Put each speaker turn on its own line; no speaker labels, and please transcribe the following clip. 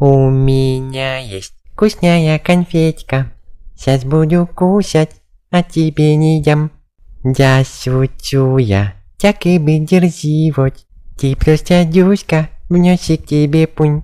У меня есть вкусная конфетка. Сейчас буду кусать, а тебе не ям. Я шучу я, так и бы дерзивать. Ты просто дюшка, внесик тебе пунь.